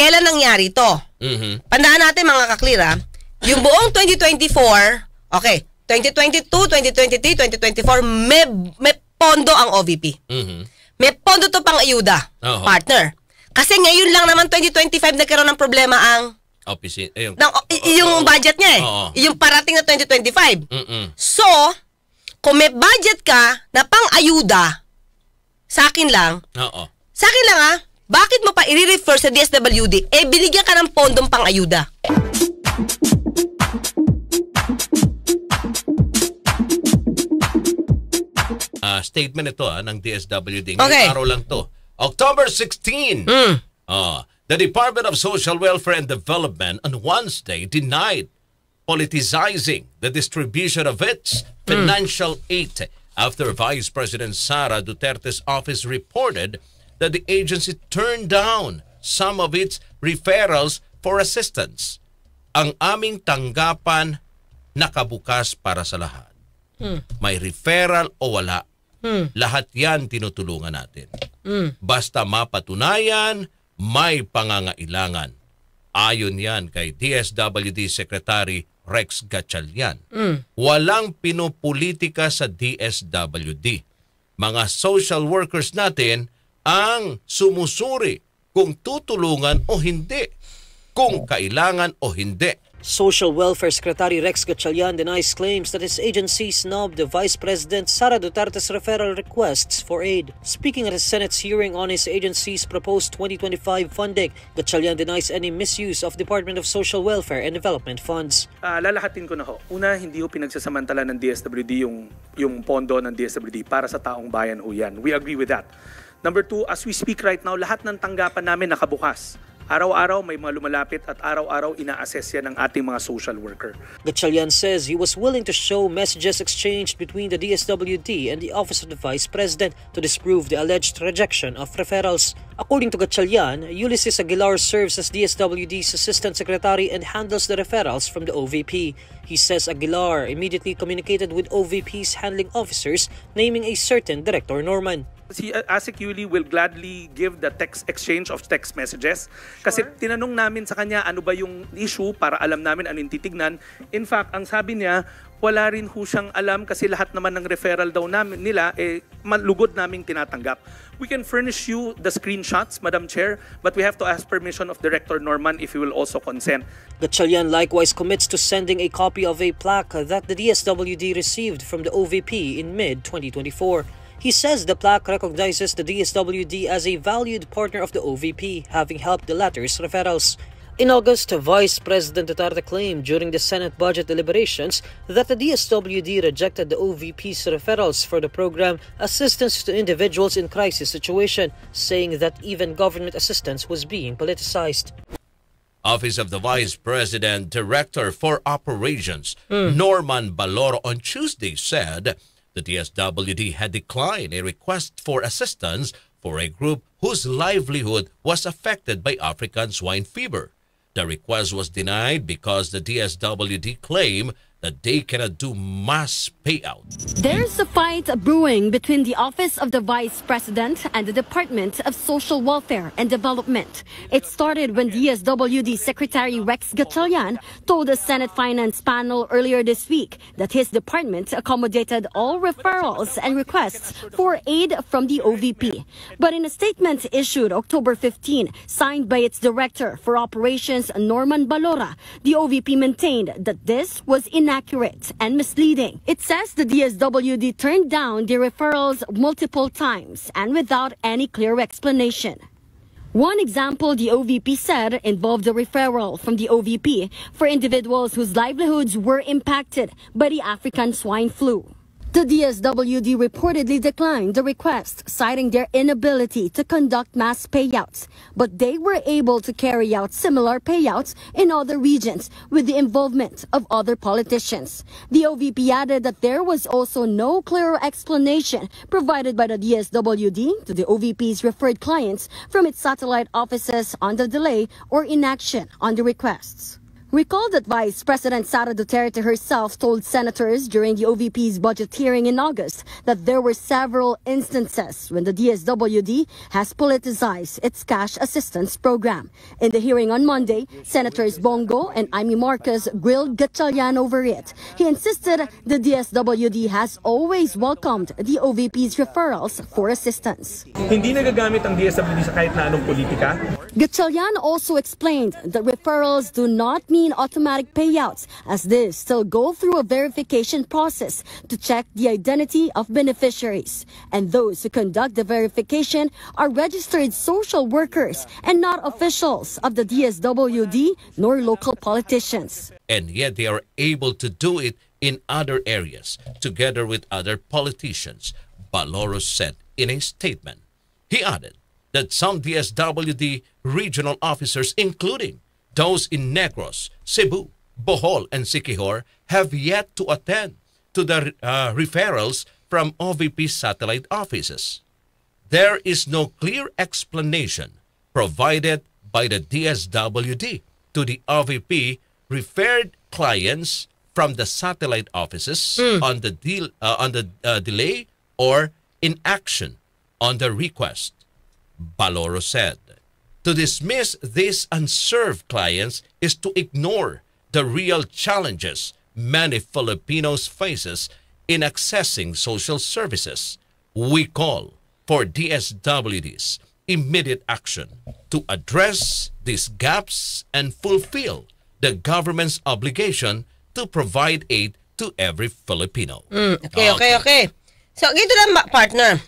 kailan nangyari to? Mm-hmm. Pandaan natin mga kaklira, yung buong 2024, okay, 2022, 2023, 2024, may, may pondo ang OVP. Mm-hmm. May pondo to pang ayuda, uh-huh. partner. Kasi ngayon lang naman 2025 nagkaroon ng problema ang Office, Eh, yung, ng, yung budget niya eh. Uh-huh. Yung parating na 2025. Mm-mm. So, kung may budget ka na pang ayuda, sa akin lang, uh-huh. sa akin lang ah, bakit mo pa i-refer sa DSWD? Eh, binigyan ka ng pondong pang-ayuda. Uh, statement ito ah, ng DSWD. Ngayong okay. araw lang to. October 16. Mm. Uh, the Department of Social Welfare and Development on Wednesday denied politicizing the distribution of its hmm. financial mm. aid after Vice President Sara Duterte's office reported that the agency turned down some of its referrals for assistance. Ang aming tanggapan nakabukas para sa lahat. Hmm. May referral o wala. Hmm. Lahat yan tinutulungan natin. Hmm. Basta mapatunayan may pangangailangan. Ayon yan kay DSWD Secretary Rex Gatchalian. Mm. Walang pinopolitika sa DSWD. Mga social workers natin ang sumusuri kung tutulungan o hindi, kung oh. kailangan o hindi. Social Welfare Secretary Rex Gatchalian denies claims that his agency snubbed the Vice President Sara Duterte's referral requests for aid. Speaking at a Senate's hearing on his agency's proposed 2025 funding, Gatchalian denies any misuse of Department of Social Welfare and Development funds. Uh, lalahatin ko na ho. Una, hindi ho pinagsasamantala ng DSWD yung, yung pondo ng DSWD para sa taong bayan ho yan. We agree with that. Number two, as we speak right now, lahat ng tanggapan namin nakabukas. Araw-araw may mga lumalapit at araw-araw ina-assess yan ng ating mga social worker. Gatchalian says he was willing to show messages exchanged between the DSWD and the Office of the Vice President to disprove the alleged rejection of referrals. According to Gatchalian, Ulysses Aguilar serves as DSWD's Assistant Secretary and handles the referrals from the OVP. He says Aguilar immediately communicated with OVP's handling officers, naming a certain Director Norman. Si ASIC Yuli will gladly give the text exchange of text messages. Sure. Kasi tinanong namin sa kanya ano ba yung issue para alam namin ano yung titignan. In fact, ang sabi niya, wala rin ho siyang alam kasi lahat naman ng referral daw namin, nila, eh, malugod naming tinatanggap. We can furnish you the screenshots, Madam Chair, but we have to ask permission of Director Norman if he will also consent. Gatchalian likewise commits to sending a copy of a plaque that the DSWD received from the OVP in mid-2024. He says the plaque recognizes the DSWD as a valued partner of the OVP, having helped the latter's referrals. In August, Vice President Duterte claimed during the Senate budget deliberations that the DSWD rejected the OVP's referrals for the program Assistance to Individuals in Crisis Situation, saying that even government assistance was being politicized. Office of the Vice President Director for Operations, mm. Norman Baloro on Tuesday said the DSWD had declined a request for assistance for a group whose livelihood was affected by African swine fever. The request was denied because the DSWD claimed that they cannot do mass payout. There's a fight brewing between the Office of the Vice President and the Department of Social Welfare and Development. It started when DSWD Secretary Rex Gatchalian told the Senate Finance Panel earlier this week that his department accommodated all referrals and requests for aid from the OVP. But in a statement issued October 15, signed by its Director for Operations Norman Balora, the OVP maintained that this was enough inaccurate and misleading. It says the DSWD turned down the referrals multiple times and without any clear explanation. One example the OVP said involved a referral from the OVP for individuals whose livelihoods were impacted by the African swine flu. The DSWD reportedly declined the request, citing their inability to conduct mass payouts, but they were able to carry out similar payouts in other regions with the involvement of other politicians. The OVP added that there was also no clear explanation provided by the DSWD to the OVP's referred clients from its satellite offices on the delay or inaction on the requests. Recall that Vice President Sara Duterte herself told senators during the OVP's budget hearing in August that there were several instances when the DSWD has politicized its cash assistance program. In the hearing on Monday, Senators Bongo and Amy Marcus grilled Gatchalian over it. He insisted the DSWD has always welcomed the OVP's referrals for assistance. Hindi nagagamit ang DSWD sa kahit na anong politika. Gatchalian also explained that referrals do not mean mean automatic payouts as they still go through a verification process to check the identity of beneficiaries. And those who conduct the verification are registered social workers and not officials of the DSWD nor local politicians. And yet they are able to do it in other areas together with other politicians, Baloros said in a statement. He added that some DSWD regional officers, including those in Negros, Cebu, Bohol, and Siquijor have yet to attend to the uh, referrals from OVP satellite offices. There is no clear explanation provided by the DSWD to the OVP referred clients from the satellite offices mm. on the deal uh, on the uh, delay or inaction on the request. Baloro said. To dismiss these unserved clients is to ignore the real challenges many Filipinos faces in accessing social services. We call for DSWD's immediate action to address these gaps and fulfill the government's obligation to provide aid to every Filipino. Mm, okay, okay, okay, okay. So, gito lang, partner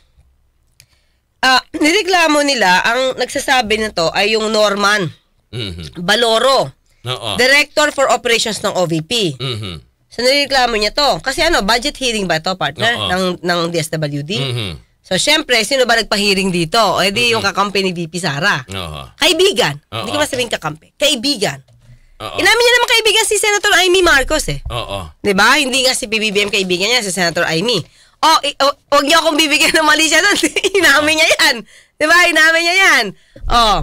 uh, nireklamo nila, ang nagsasabi na to ay yung Norman mm-hmm. Baloro, Oo. Director for Operations ng OVP. Mm-hmm. So nireklamo niya to. Kasi ano, budget hearing ba to partner, ng, ng DSWD? Mm-hmm. So, syempre, sino ba nagpa-hearing dito? O, edi mm-hmm. yung kakampi ni VP Sara. Oo. Kaibigan. Oo. Hindi ko masabing kakampi. Kaibigan. Oo. Inamin niya naman kaibigan si Senator Amy Marcos eh. Oo. 'Di ba? Hindi nga si PBBM kaibigan niya si Senator Amy oh, oh wag niyo akong bibigyan ng mali siya doon. Inamin niya yan. Di ba? Inamin niya yan. Oh.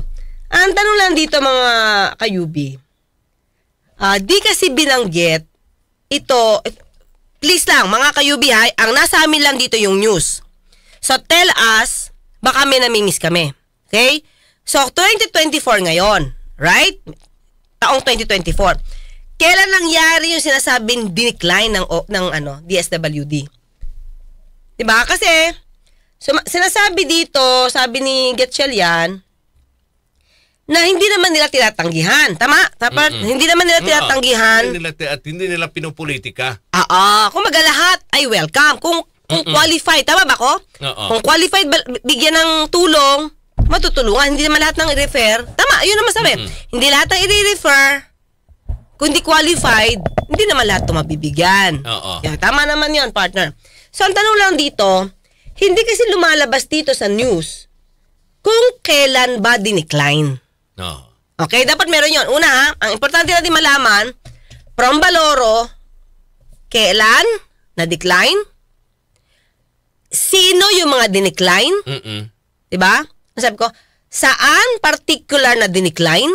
Ang tanong lang dito mga kayubi. Ah, di kasi binanggit ito, please lang mga kayubi ha, ang nasa amin lang dito yung news. So tell us, baka may namimiss kami. Okay? So 2024 ngayon, right? Taong 2024. Kailan nangyari yung sinasabing decline ng ng ano, DSWD? 'Di ba? Kasi so, sinasabi dito, sabi ni 'yan, na hindi naman nila tinatanggihan. Tama? Dapat mm-hmm. hindi naman nila tinatanggihan. Hindi nila at hindi nila pinopolitika. Oo, kung lahat, ay welcome. Kung kung Mm-mm. qualified, tama ba ko? Oo. Kung qualified bigyan ng tulong, matutulungan. Hindi naman lahat ng i-refer. Tama, yun naman sabi. Mm-hmm. Hindi lahat ng i-refer kundi qualified, hindi naman lahat ito mabibigyan. Oo. Yan, tama naman yon partner. So, ang tanong lang dito, hindi kasi lumalabas dito sa news kung kailan ba dinecline. No. Okay, dapat meron yon. Una ha, ang importante natin malaman, from Baloro, kailan na-decline? Sino yung mga dinecline? Mm-mm. Diba? Sabi ko, saan particular na dinecline?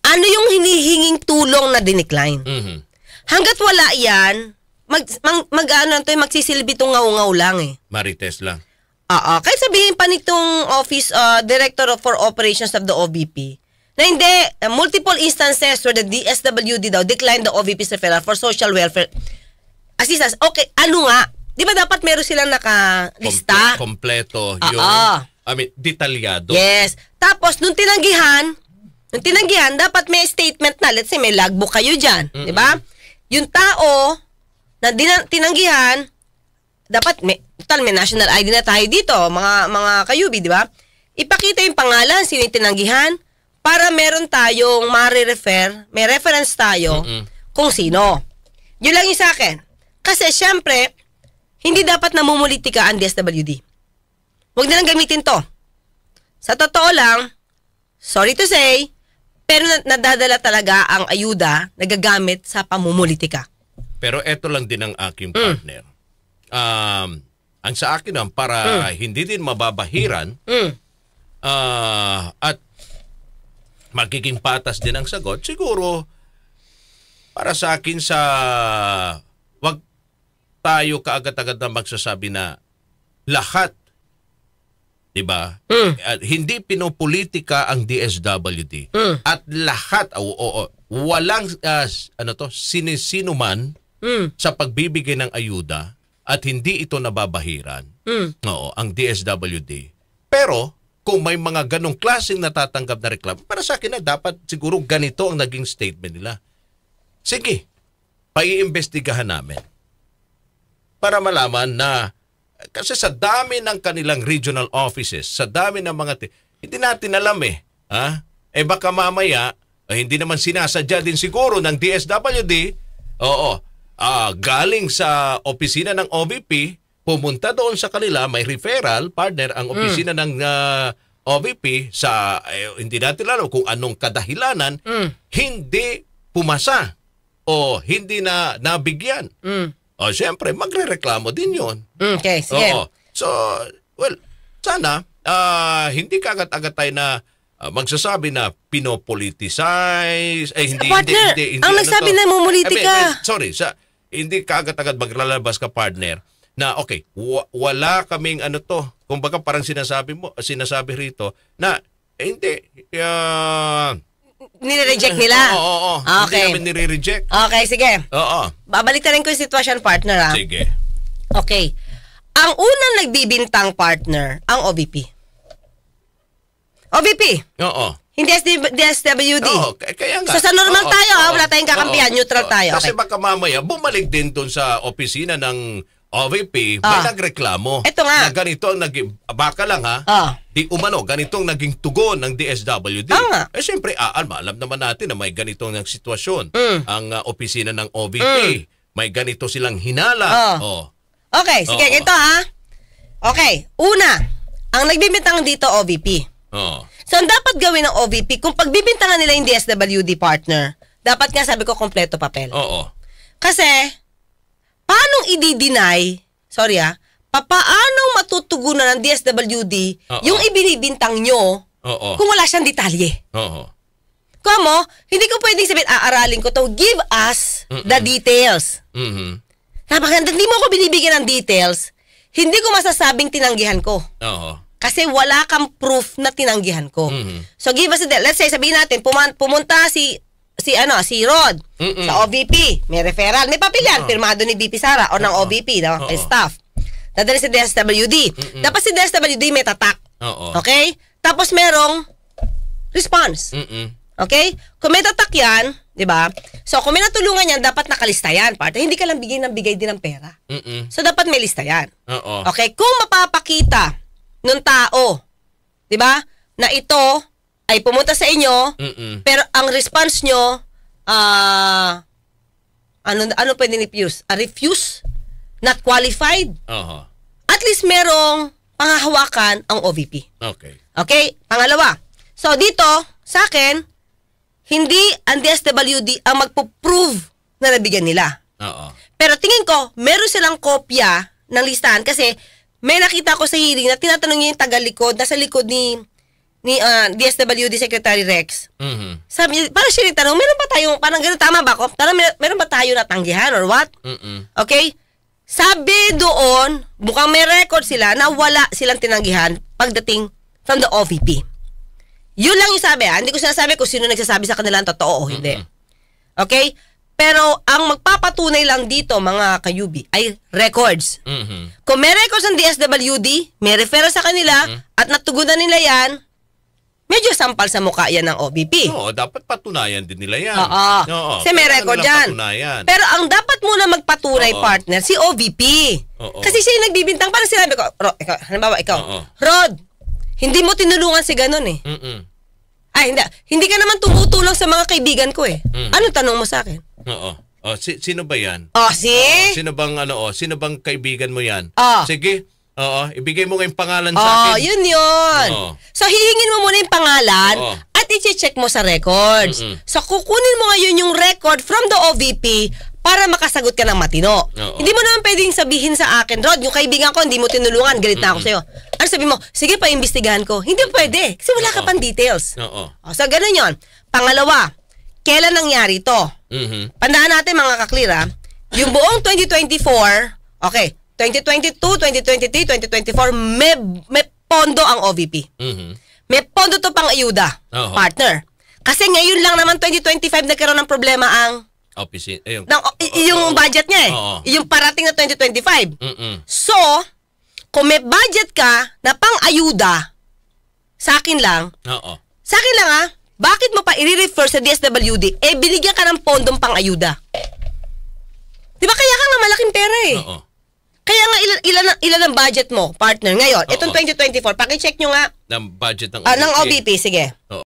Ano yung hinihinging tulong na dinecline? Mm-hmm. Hanggat wala yan, mag, mag, mag ano to, eh, magsisilbi tong ngaw-ngaw lang eh. Marites lang. Oo. Kaya sabihin pa nitong office, uh, Director for Operations of the OVP, na hindi, uh, multiple instances where the DSWD daw declined the OVP referral for social welfare assistance. Okay, ano nga? Di ba dapat meron silang nakalista? Komple kompleto. Yung, I mean, detalyado. Yes. Tapos, nung tinanggihan, nung tinanggihan, dapat may statement na. Let's say, may logbook kayo dyan. Mm-mm. Di ba? Yung tao, na dinan, tinanggihan, dapat may, tal, may national ID na tayo dito, mga, mga kayubi, di ba? Ipakita yung pangalan, sino yung tinanggihan, para meron tayong mare-refer, may reference tayo Mm-mm. kung sino. Yun lang yung sa akin. Kasi syempre, hindi dapat namumuliti ka ang DSWD. Huwag na lang gamitin to. Sa totoo lang, sorry to say, pero nadadala talaga ang ayuda na gagamit sa pamumulitika. Pero ito lang din ang aking mm. partner. Mm. Um, ang sa akin lang, para mm. hindi din mababahiran mm. uh, at magiging patas din ang sagot, siguro para sa akin sa wag tayo kaagad-agad na magsasabi na lahat 'di ba? Mm. hindi pinopolitika ang DSWD. Mm. At lahat oo, oo walang uh, ano to sinisino man mm. sa pagbibigay ng ayuda at hindi ito nababahiran. Mm. Oo, ang DSWD. Pero kung may mga ganong klaseng natatanggap na reklamo, para sa akin na dapat siguro ganito ang naging statement nila. Sige, paiimbestigahan namin. Para malaman na kasi sa dami ng kanilang regional offices, sa dami ng mga hindi natin alam eh. Ha? Eh baka mamaya eh, hindi naman sinasadya din siguro ng DSWD. Oo, uh, galing sa opisina ng OVP, pumunta doon sa kanila, may referral partner ang opisina mm. ng uh, ah, OVP sa, eh, hindi natin alam kung anong kadahilanan, mm. hindi pumasa o hindi na nabigyan. Mm. O siyempre, magrereklamo din yon. Hmm, okay, sige. Oo. So, well, sana uh, hindi kagat-agat tayo na uh, magsasabi na pinopoliticize. Eh, hindi, Partner, hindi, hindi, hindi, ang ano nagsabi to? na mumulitika. Eh, I mean, sorry, sa, hindi kaagad-agad maglalabas ka partner na okay, wala kaming ano to. Kung Kumbaga parang sinasabi mo, sinasabi rito na eh, hindi uh, nire-reject nila. Oo, oo. oo. Okay. Hindi namin nire-reject. Okay, sige. Oo. Babalik na rin ko yung sitwasyon partner ha. Sige. Okay. Ang unang nagbibintang partner, ang OVP. OVP. Oo. Hindi SD, DSWD. Oo, k- kaya nga. So sa normal oo, tayo, oo, ha? wala tayong kakampihan, oo, neutral oo. tayo. Kasi Okay. baka mamaya bumalik din doon sa opisina ng OVP, ah. may nagreklamo. Ito nga. Na ganito ang naging, baka lang ha, Ah. di umano, ganitong naging tugon ng DSWD. Tama. Eh siyempre, aalma, ah, ah, alam naman natin na may ganitong ng sitwasyon hmm. ang ah, opisina ng OVP. Hmm. May ganito silang hinala. Ah. Oh. Okay, sige, Oo. ito ha. Okay, una, ang nagbibintang dito, OVP. Oh. So, ang dapat gawin ng OVP, kung pagbibintangan nila yung DSWD partner, dapat nga sabi ko, kompleto papel. Oo. Kasi, paano i-deny, sorry ah, papaano matutugunan ng DSWD Oo. yung ibinibintang nyo Oo. kung wala siyang detalye? Oo. Kamo, hindi ko pwedeng sabihin, aaralin ko to. Give us the details. Mm-hmm. Napakaganda, hindi mo ako binibigyan ng details. Hindi ko masasabing tinanggihan ko. Oo. Kasi wala kang proof na tinanggihan ko. Mm-hmm. So give us a date. Let's say sabihin natin pumunta, si si ano, si Rod Mm-mm. sa OVP, may referral, may papilyan, uh-huh. Ah. pirmado ni VP Sara ah. o ng uh-huh. OVP, ng uh-huh. staff. Dadali si DSWD. Dapat si DSWD may tatak. Uh-huh. Okay? Tapos merong response. Mm-mm. Okay? Kung may tatak yan, di ba? So, kung may natulungan yan, dapat nakalista yan. Parte, hindi ka lang bigay ng bigay din ng pera. Mm-mm. So, dapat may lista yan. Uh-oh. Okay? Kung mapapakita ng tao. 'Di ba? Na ito ay pumunta sa inyo, Mm-mm. pero ang response nyo, ah, ano, ano pwede refuse? A refuse? Not qualified? Aha. At least merong panghahawakan ang OVP. Okay. Okay? Pangalawa. So, dito, sa akin, hindi ang DSWD ang magpo-prove na nabigyan nila. Oo. Pero tingin ko, meron silang kopya ng listahan kasi may nakita ko sa hearing na tinatanong niya yung taga likod nasa likod ni ni uh, ah, DSWD Secretary Rex. Mm-hmm. Sabi niya, parang siya tanong, meron ba tayong, parang gano'n, tama ba ako? Parang meron, ba tayong natanggihan or what? Mm-mm. Okay? Sabi doon, mukhang may record sila na wala silang tinanggihan pagdating from the OVP. Yun lang yung sabi ha. Ah. Hindi ko sinasabi kung sino nagsasabi sa kanila ang totoo o hindi. Mm-hmm. Okay? Pero ang magpapatunay lang dito, mga kayubi, ay records. Mm-hmm. Kung may records ng DSWD, may referral sa kanila, mm-hmm. at natugunan nila yan, medyo sampal sa mukha yan ng OBP. Oo, dapat patunayan din nila yan. Oo. Oo Kasi may record yan. Pero ang dapat muna magpatunay Oo. partner, si OBP. Oo. Kasi siya yung nagbibintang. Parang sinabi ko, Ro, ikaw, halimbawa ikaw, Oo. Rod, hindi mo tinulungan si ganun eh. Mm-mm. Ay, hindi. Hindi ka naman tumutulong sa mga kaibigan ko eh. Mm. Ano tanong mo sa akin? Oo. Oh, si, sino ba yan? Oh, si? Oh, sino bang ano oh, sino bang kaibigan mo yan? Oh. Sige. Oo, ibigay mo ngayong pangalan oh, sa akin. Oh, yun yun. Oo. So hihingin mo muna yung pangalan Oo. at i-check mo sa records. Mm-mm. So kukunin mo ngayon yung record from the OVP para makasagot ka ng matino. Oo. Hindi mo naman pwedeng sabihin sa akin, Rod, yung kaibigan ko, hindi mo tinulungan, galit na ako sa'yo. Ano sabi mo, sige pa, imbestigahan ko. Hindi pwede, kasi wala ka pang details. Oo. O, oh, so, ganun yon Pangalawa, kailan nangyari to? Mm-hmm. Pandaan natin mga kaklira, yung buong 2024, okay, 2022, 2023, 2024, may, may pondo ang OVP. Mm-hmm. May pondo to pang ayuda, uh-huh. partner. Kasi ngayon lang naman 2025 nagkaroon ng problema ang Office, Eh, yung, ng, yung budget niya eh. Uh-huh. Yung parating na 2025. Mm-mm. So, kung may budget ka na pang ayuda, sa akin lang, uh-huh. sa akin lang ah, bakit mo pa i-refer sa DSWD? Eh, binigyan ka ng pondong pang-ayuda. Di ba kaya ka nga malaking pera eh. Oo. Kaya nga ilan, ilan, ilan ang budget mo, partner, ngayon. Oo. Itong 2024, pakicheck nyo nga. Ng budget ng OBP. Ah, ng OBP, sige. Oo.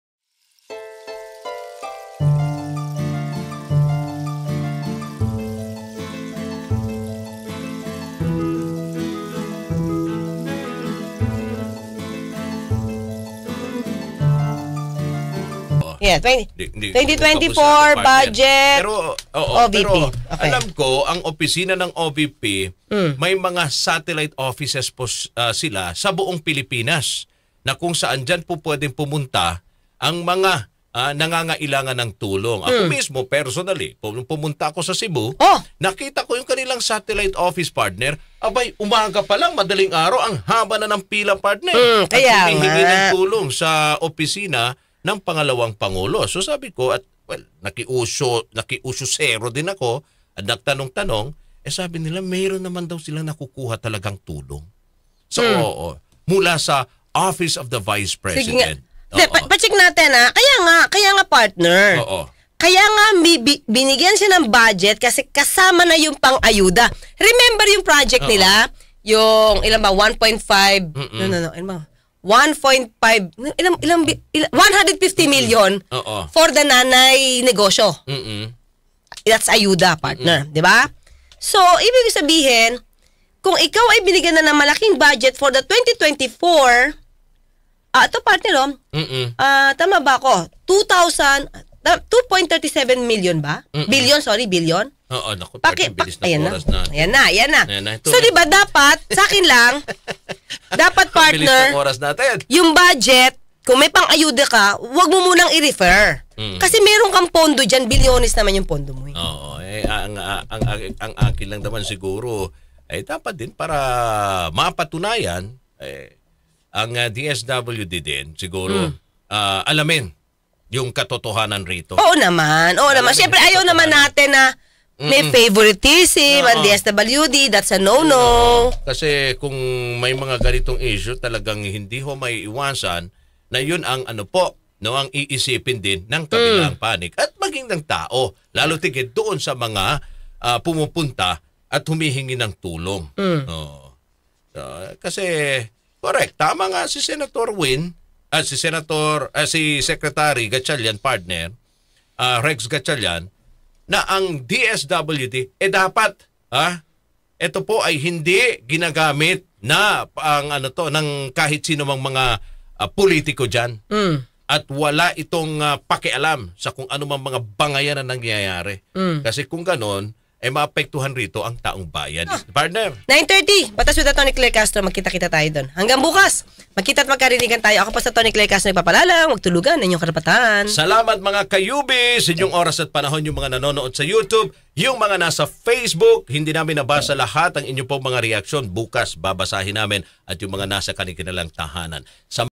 yan? 2024 budget pero, oo, OVP. Pero, okay. alam ko, ang opisina ng OVP, mm. may mga satellite offices po uh, sila sa buong Pilipinas na kung saan dyan po pwedeng pumunta ang mga uh, nangangailangan ng tulong. Ako mm. mismo, personally, nung pumunta ako sa Cebu, oh. nakita ko yung kanilang satellite office partner. Abay, umaga pa lang, madaling araw, ang haba na ng pila partner. Mm, kaya At humihingi ng tulong sa opisina ng pangalawang pangulo. So sabi ko at well, nakiuso, nakiuso zero din ako at nagtanong-tanong, eh sabi nila mayroon naman daw silang nakukuha talagang tulong. So mm. oo, mula sa Office of the Vice President. Sige nga. Pa- natin ha. Kaya nga, kaya nga partner. Oo. Kaya nga binigyan siya ng budget kasi kasama na yung pang-ayuda. Remember yung project Oo. nila? Yung ilan ba? 1.5? No, no, no. Ilan ba? 1.5 ilang ilang, ilang 150 million mm-hmm. for the nanay negosyo. Mm-hmm. That's ayuda partner, mm-hmm. 'di ba? So, ibig sabihin, kung ikaw ay binigyan na ng malaking budget for the 2024, ah, uh, ito partner, oh, mm-hmm. uh, tama ba ako? 2,000, 2.37 ah, million ba? Mm-hmm. Billion, sorry, billion. Oo, naku, Paki, bilis na ayan oras na. natin. na, ayan na. Ayan na ito so, na. di ba dapat, sa akin lang, dapat partner, bilis oras natin. yung budget, kung may pang-ayuda ka, huwag mo munang i-refer. Mm. Kasi meron kang pondo dyan, bilyones naman yung pondo mo. Eh. Oo, eh, ang, ang, ang, ang akin lang naman siguro, eh, dapat din para mapatunayan, eh, ang uh, ah, DSWD din, siguro, mm. uh, alamin yung katotohanan rito. Oo naman, oo alamin naman. Siyempre, ayaw naman natin na Mm-mm. May favoritism, no. and the that's a no-no. Kasi kung may mga ganitong issue, talagang hindi ho may iwasan na yun ang ano po, no, ang iisipin din ng kabilang mm. panig at maging ng tao, lalo tigit doon sa mga uh, pumupunta at humihingi ng tulong. Mm. No. So, kasi correct, tama nga si Senator Win at uh, si Senator uh, si Secretary Gatchalian partner, uh, Rex Gatchalian na ang DSWD eh dapat ha ito po ay hindi ginagamit na ang ano to ng kahit sino mang mga uh, politiko diyan. Mm. At wala itong uh, pakialam sa kung ano mang mga bangayan na nangyayari. Mm. Kasi kung ganoon, ay eh, maapektuhan rito ang taong bayan. Ah. Partner. 9.30, Batas with Tony Claire Castro. Magkita-kita tayo doon. Hanggang bukas, magkita at magkarinigan tayo. Ako pa sa Tony Claire Castro nagpapalalang. Huwag tulugan inyong karapatan. Salamat mga kayubi sa inyong oras at panahon yung mga nanonood sa YouTube. Yung mga nasa Facebook, hindi namin nabasa lahat ang inyong pong mga reaksyon. Bukas, babasahin namin at yung mga nasa kanikinalang tahanan. Sa